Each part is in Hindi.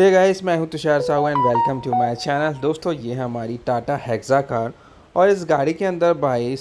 हे गाइस मैं हूं Tushar Sahu and welcome to my channel दोस्तों ये हमारी टाटा हेक्सा कार और इस गाड़ी के अंदर भाई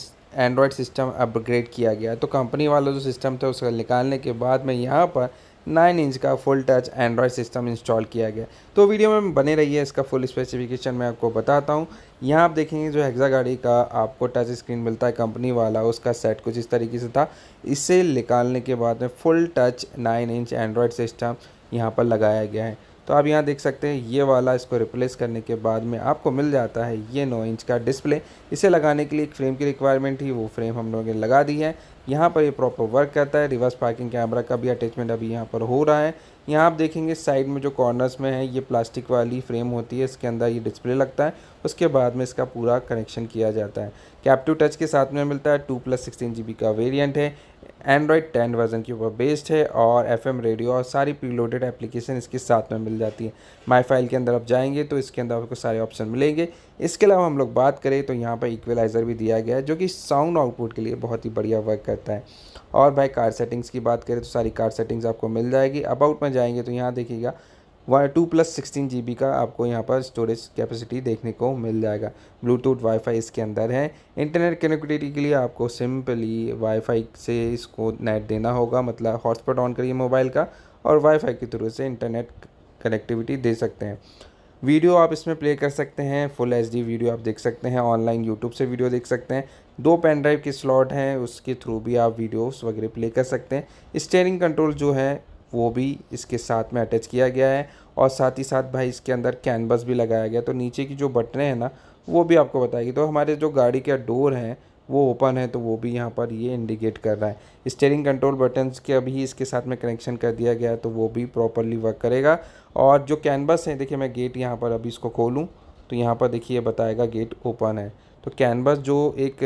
एंड्रॉयड सिस्टम अपग्रेड किया गया तो कंपनी वाला जो सिस्टम था उसका निकालने के बाद में यहाँ पर नाइन इंच का full touch Android system install किया गया तो वीडियो में बने रहिए इसका फुल स्पेसिफिकेशन मैं आपको बताता हूँ यहाँ आप देखेंगे जो हेक्सा गाड़ी का आपको टच स्क्रीन मिलता है कंपनी वाला उसका सेट कुछ इस तरीके से था इसे निकालने के बाद में full touch nine inch Android system यहाँ पर लगाया गया है तो आप यहाँ देख सकते हैं ये वाला इसको रिप्लेस करने के बाद में आपको मिल जाता है ये नौ इंच का डिस्प्ले इसे लगाने के लिए एक फ्रेम की रिक्वायरमेंट थी वो फ्रेम हम लोगों ने लगा दी है यहाँ पर ये प्रॉपर वर्क करता है रिवर्स पार्किंग कैमरा का भी अटैचमेंट अभी यहाँ पर हो रहा है यहाँ आप देखेंगे साइड में जो कॉर्नर्स में है ये प्लास्टिक वाली फ्रेम होती है इसके अंदर ये डिस्प्ले लगता है उसके बाद में इसका पूरा कनेक्शन किया जाता है कैप्टिव टच के साथ में मिलता है two plus sixteen G B का वेरियंट है एंड्रॉयड टेन वर्जन के ऊपर बेस्ड है और एफ रेडियो और सारी प्रीलोडेड एप्लीकेशन इसके साथ में मिल जाती है माई फाइल के अंदर आप जाएंगे तो इसके अंदर आपको सारे ऑप्शन मिलेंगे इसके अलावा हम लोग बात करें तो यहाँ पर इक्वलाइज़र भी दिया गया है जो कि साउंड आउटपुट के लिए बहुत ही बढ़िया वर्क करता है और भाई कार सेटिंग्स की बात करें तो सारी कार सेटिंग्स आपको मिल जाएगी अबाउट में जाएंगे तो यहाँ देखिएगा Y two plus sixteen G B का आपको यहाँ पर स्टोरेज कैपेसिटी देखने को मिल जाएगा ब्लूटूथ वाईफाई इसके अंदर है इंटरनेट कनेक्टिविटी के लिए आपको सिंपली वाईफाई से इसको नेट देना होगा मतलब हॉटस्पॉट ऑन करिए मोबाइल का और वाईफाई के थ्रू से इंटरनेट कनेक्टिविटी दे सकते हैं वीडियो आप इसमें प्ले कर सकते हैं फुल एच वीडियो आप देख सकते हैं ऑनलाइन यूट्यूब से वीडियो देख सकते हैं दो पेन ड्राइव के स्लॉट हैं उसके थ्रू भी आप वीडियोस वगैरह प्ले कर सकते हैं स्टेयरिंग कंट्रोल जो है वो भी इसके साथ में अटैच किया गया है और साथ ही साथ भाई इसके अंदर कैनवस भी लगाया गया तो नीचे की जो बटने हैं ना वो भी आपको बताएगी तो हमारे जो गाड़ी का डोर है वो ओपन है तो वो भी यहाँ पर ये इंडिकेट कर रहा है स्टेयरिंग कंट्रोल बटन्स के अभी इसके साथ में कनेक्शन कर दिया गया है तो वो भी प्रॉपरली वर्क करेगा और जो कैनवस है देखिए मैं गेट यहाँ पर अभी इसको खोलूँ तो यहाँ पर देखिए बताएगा गेट ओपन है तो कैनवास जो एक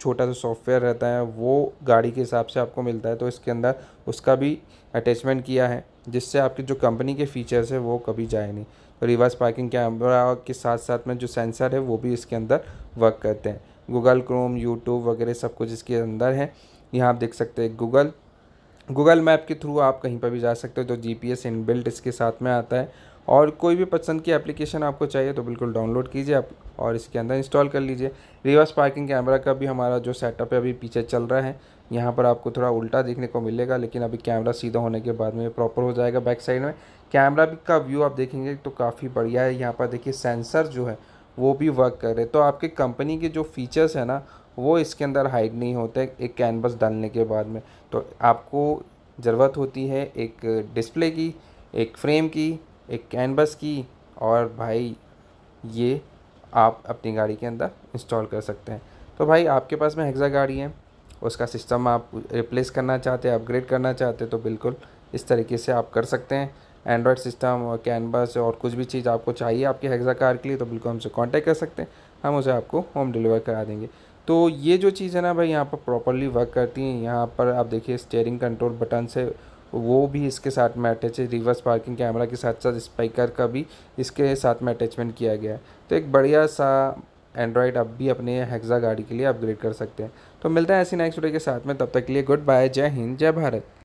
छोटा सा सॉफ्टवेयर रहता है वो गाड़ी के हिसाब से आपको मिलता है तो इसके अंदर उसका भी अटैचमेंट किया है जिससे आपके जो कंपनी के फीचर्स है वो कभी जाए नहीं तो रिवर्स पार्किंग कैमरा के साथ साथ में जो सेंसर है वो भी इसके अंदर वर्क करते हैं गूगल क्रोम यूट्यूब वगैरह सब कुछ इसके अंदर है यहाँ आप देख सकते हैं गूगल गूगल मैप के थ्रू आप कहीं पर भी जा सकते हो तो जी पी एस इनबिल्ट इसके साथ में आता है और कोई भी पसंद की एप्लीकेशन आपको चाहिए तो बिल्कुल डाउनलोड कीजिए आप और इसके अंदर इंस्टॉल कर लीजिए रिवर्स पार्किंग कैमरा का भी हमारा जो सेटअप है अभी पीछे चल रहा है यहाँ पर आपको थोड़ा उल्टा देखने को मिलेगा लेकिन अभी कैमरा सीधा होने के बाद में प्रॉपर हो जाएगा बैक साइड में कैमरा का व्यू आप देखेंगे तो काफ़ी बढ़िया है यहाँ पर देखिए सेंसर जो है वो भी वर्क कर रहे तो आपके कंपनी के जो फीचर्स हैं ना वो इसके अंदर हाइड नहीं होते एक कैनवस डालने के बाद में तो आपको ज़रूरत होती है एक डिस्प्ले की एक फ्रेम की एक कैनबस की और भाई ये आप अपनी गाड़ी के अंदर इंस्टॉल कर सकते हैं तो भाई आपके पास में हेक्सा गाड़ी है उसका सिस्टम आप रिप्लेस करना चाहते हैं अपग्रेड करना चाहते हैं तो बिल्कुल इस तरीके से आप कर सकते हैं एंड्रॉयड सिस्टम और कैनबस और कुछ भी चीज़ आपको चाहिए आपके हेक्सा कार के लिए तो बिल्कुल हमसे कांटेक्ट कर सकते हैं हम उसे आपको होम डिलीवर करा देंगे तो ये जो चीज़ है ना भाई यहाँ पर प्रॉपरली वर्क करती हैं यहाँ पर आप देखिए स्टेयरिंग कंट्रोल बटन से वो भी इसके साथ में अटैच है रिवर्स पार्किंग कैमरा के साथ साथ स्पीकर का भी इसके साथ में अटैचमेंट किया गया है तो एक बढ़िया सा एंड्रॉयड अब भी अपने हेक्सा गाड़ी के लिए अपग्रेड कर सकते हैं तो मिलता है ऐसी नेक्स्ट वीडियो के साथ में तब तक के लिए गुड बाय जय हिंद जय भारत